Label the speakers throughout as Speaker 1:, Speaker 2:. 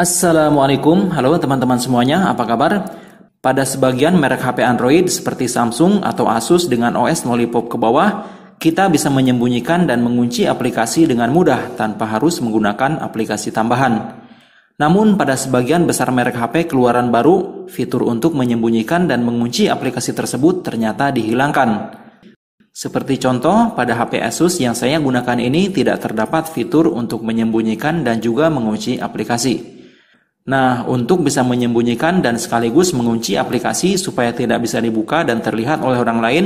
Speaker 1: Assalamualaikum, halo teman-teman semuanya, apa kabar? Pada sebagian merek HP Android seperti Samsung atau Asus dengan OS Lollipop ke bawah, kita bisa menyembunyikan dan mengunci aplikasi dengan mudah tanpa harus menggunakan aplikasi tambahan. Namun pada sebagian besar merek HP keluaran baru, fitur untuk menyembunyikan dan mengunci aplikasi tersebut ternyata dihilangkan. Seperti contoh, pada HP Asus yang saya gunakan ini tidak terdapat fitur untuk menyembunyikan dan juga mengunci aplikasi. Nah, untuk bisa menyembunyikan dan sekaligus mengunci aplikasi supaya tidak bisa dibuka dan terlihat oleh orang lain,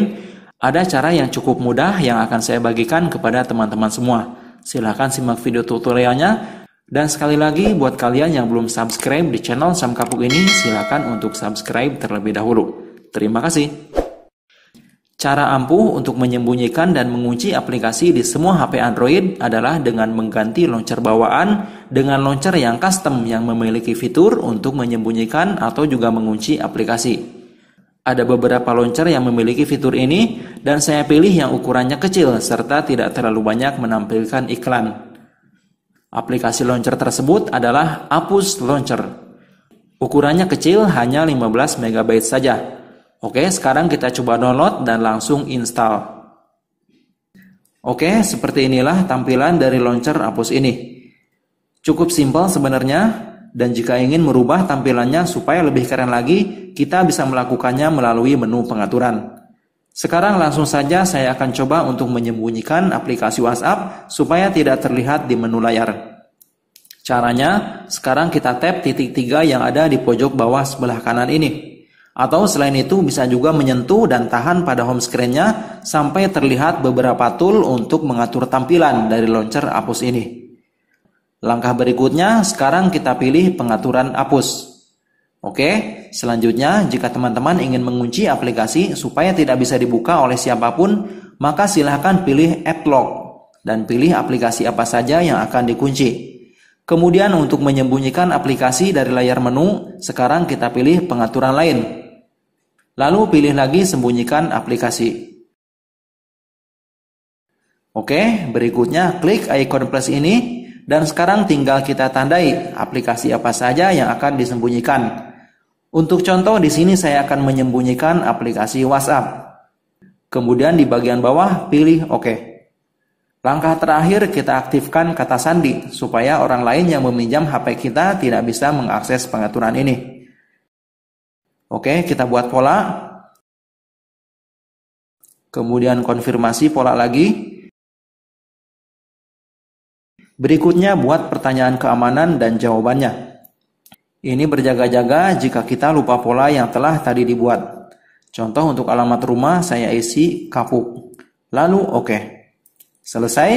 Speaker 1: ada cara yang cukup mudah yang akan saya bagikan kepada teman-teman semua. Silahkan simak video tutorialnya. Dan sekali lagi, buat kalian yang belum subscribe di channel Sam Kapuk ini, silahkan untuk subscribe terlebih dahulu. Terima kasih. Cara ampuh untuk menyembunyikan dan mengunci aplikasi di semua HP Android adalah dengan mengganti launcher bawaan dengan launcher yang custom yang memiliki fitur untuk menyembunyikan atau juga mengunci aplikasi. Ada beberapa launcher yang memiliki fitur ini dan saya pilih yang ukurannya kecil serta tidak terlalu banyak menampilkan iklan. Aplikasi launcher tersebut adalah Apus Launcher. Ukurannya kecil hanya 15 MB saja Oke, sekarang kita coba download dan langsung install. Oke, seperti inilah tampilan dari launcher Apus ini. Cukup simpel sebenarnya, dan jika ingin merubah tampilannya supaya lebih keren lagi, kita bisa melakukannya melalui menu pengaturan. Sekarang langsung saja saya akan coba untuk menyembunyikan aplikasi WhatsApp supaya tidak terlihat di menu layar. Caranya, sekarang kita tap titik tiga yang ada di pojok bawah sebelah kanan ini. Atau selain itu bisa juga menyentuh dan tahan pada home screen-nya sampai terlihat beberapa tool untuk mengatur tampilan dari launcher Apus ini. Langkah berikutnya, sekarang kita pilih pengaturan Apus. Oke, selanjutnya jika teman-teman ingin mengunci aplikasi supaya tidak bisa dibuka oleh siapapun, maka silahkan pilih App Lock dan pilih aplikasi apa saja yang akan dikunci. Kemudian untuk menyembunyikan aplikasi dari layar menu, sekarang kita pilih pengaturan lain Lalu pilih lagi sembunyikan aplikasi. Oke, berikutnya klik icon plus ini dan sekarang tinggal kita tandai aplikasi apa saja yang akan disembunyikan. Untuk contoh di sini saya akan menyembunyikan aplikasi WhatsApp. Kemudian di bagian bawah pilih OK. Langkah terakhir kita aktifkan kata sandi supaya orang lain yang meminjam HP kita tidak bisa mengakses pengaturan ini. Oke, kita buat pola. Kemudian konfirmasi pola lagi. Berikutnya buat pertanyaan keamanan dan jawabannya. Ini berjaga-jaga jika kita lupa pola yang telah tadi dibuat. Contoh untuk alamat rumah saya isi kapuk. Lalu oke. Okay. Selesai,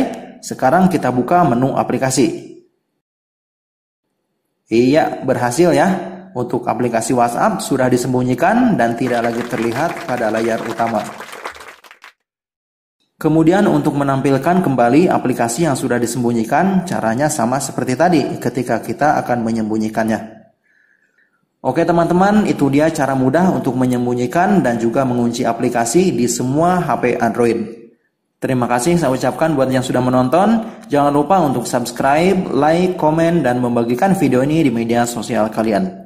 Speaker 1: sekarang kita buka menu aplikasi. Iya, berhasil ya untuk aplikasi WhatsApp sudah disembunyikan dan tidak lagi terlihat pada layar utama. Kemudian untuk menampilkan kembali aplikasi yang sudah disembunyikan, caranya sama seperti tadi ketika kita akan menyembunyikannya. Oke teman-teman, itu dia cara mudah untuk menyembunyikan dan juga mengunci aplikasi di semua HP Android. Terima kasih saya ucapkan buat yang sudah menonton. Jangan lupa untuk subscribe, like, komen, dan membagikan video ini di media sosial kalian.